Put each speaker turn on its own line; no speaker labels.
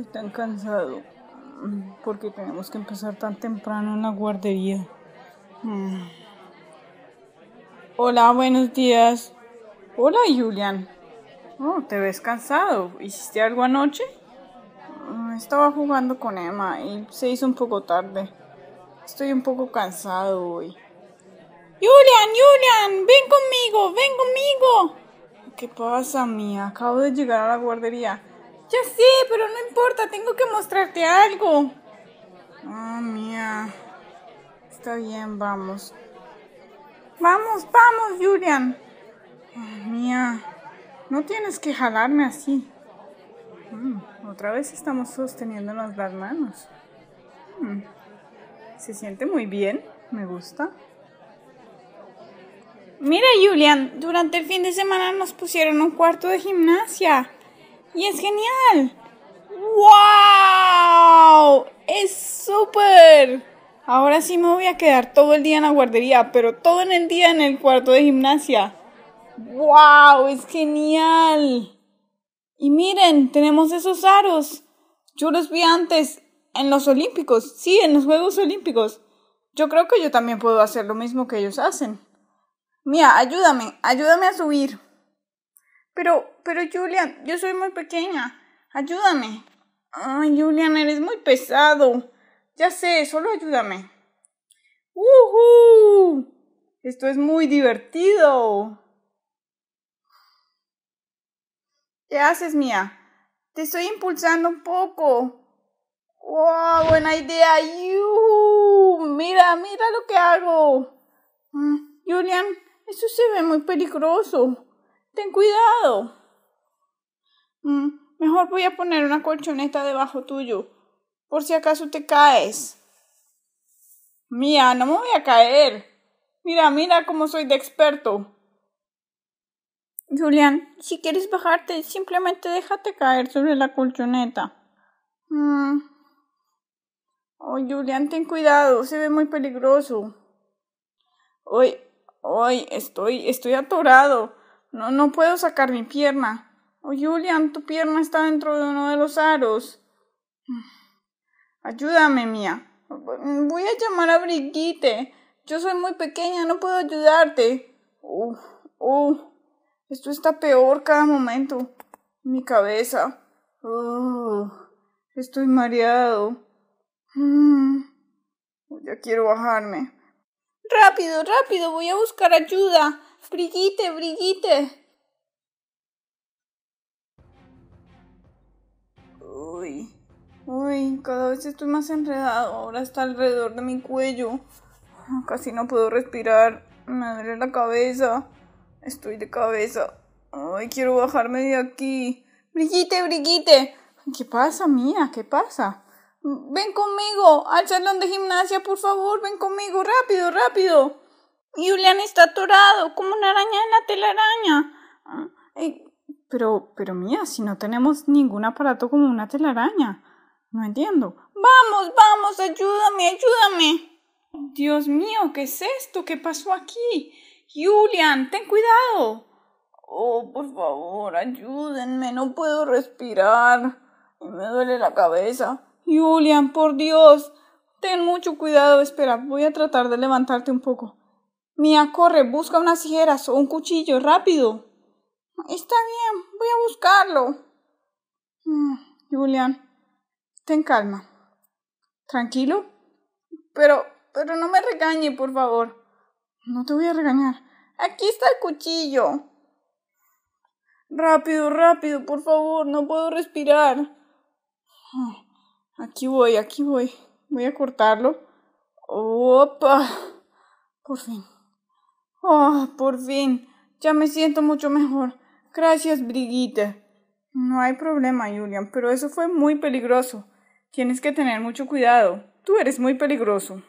estoy tan cansado mm, porque tenemos que empezar tan temprano en la guardería. Mm. Hola, buenos días. Hola, Julian. Oh, te ves cansado. ¿Hiciste algo anoche? Mm, estaba jugando con Emma y se hizo un poco tarde. Estoy un poco cansado hoy. Julian, Julian, ven conmigo, ven conmigo. ¿Qué pasa, mía? Acabo de llegar a la guardería. Ya sé, pero no importa, tengo que mostrarte algo. Ah, oh, mía. Está bien, vamos. Vamos, vamos, Julian. Oh, mía. No tienes que jalarme así. Mm, otra vez estamos sosteniéndonos las manos. Mm. se siente muy bien, me gusta. Mira, Julian, durante el fin de semana nos pusieron un cuarto de gimnasia y es genial. ¡Wow! ¡Es súper! Ahora sí me voy a quedar todo el día en la guardería, pero todo en el día en el cuarto de gimnasia. ¡Wow! ¡Es genial! Y miren, tenemos esos aros. Yo los vi antes en los Olímpicos. Sí, en los Juegos Olímpicos. Yo creo que yo también puedo hacer lo mismo que ellos hacen. Mía, ayúdame, ayúdame a subir. Pero, pero Julian, yo soy muy pequeña. Ayúdame. Ay, Julian, eres muy pesado. Ya sé, solo ayúdame. ¡Uhú! Esto es muy divertido. ¿Qué haces, Mía? Te estoy impulsando un poco. ¡Wow! Buena idea. ¡Yuhu! Mira, mira lo que hago. Mm, Julian, esto se ve muy peligroso ten cuidado. Mm, mejor voy a poner una colchoneta debajo tuyo, por si acaso te caes. Mía, no me voy a caer. Mira, mira cómo soy de experto. Julián, si quieres bajarte, simplemente déjate caer sobre la colchoneta. Oh, Julián, ten cuidado, se ve muy peligroso. Hoy, hoy, estoy, estoy atorado. No, no puedo sacar mi pierna. Oh, Julian, tu pierna está dentro de uno de los aros. Ayúdame, Mía. Voy a llamar a Brigitte. Yo soy muy pequeña, no puedo ayudarte. Uf, uh, Esto está peor cada momento. Mi cabeza. Uh, estoy mareado. Hmm. Ya quiero bajarme. Rápido, rápido, voy a buscar ayuda. Brigitte, Brigitte. Uy, uy, cada vez estoy más enredado. Ahora está alrededor de mi cuello. Casi no puedo respirar. Me duele la cabeza. Estoy de cabeza. Ay, quiero bajarme de aquí. Brigitte, Brigitte. ¿Qué pasa, mía? ¿Qué pasa? Ven conmigo al salón de gimnasia, por favor. Ven conmigo, rápido, rápido. ¡Julian está atorado como una araña en la telaraña. Ah, pero, pero mía, si no tenemos ningún aparato como una telaraña. No entiendo. Vamos, vamos, ayúdame, ayúdame. Dios mío, ¿qué es esto? ¿Qué pasó aquí? Julian, ten cuidado. Oh, por favor, ayúdenme, no puedo respirar. Me duele la cabeza. Julian, por Dios, ten mucho cuidado. Espera, voy a tratar de levantarte un poco. Mía, corre, busca unas tijeras o un cuchillo, rápido. Está bien, voy a buscarlo. Mm, Julián, ten calma. Tranquilo. Pero, pero no me regañe, por favor. No te voy a regañar. Aquí está el cuchillo. Rápido, rápido, por favor, no puedo respirar. Ah, aquí voy, aquí voy. Voy a cortarlo. Opa. Por fin. Oh, por fin. Ya me siento mucho mejor. Gracias, Brigitte. No hay problema, Julian, pero eso fue muy peligroso. Tienes que tener mucho cuidado. Tú eres muy peligroso.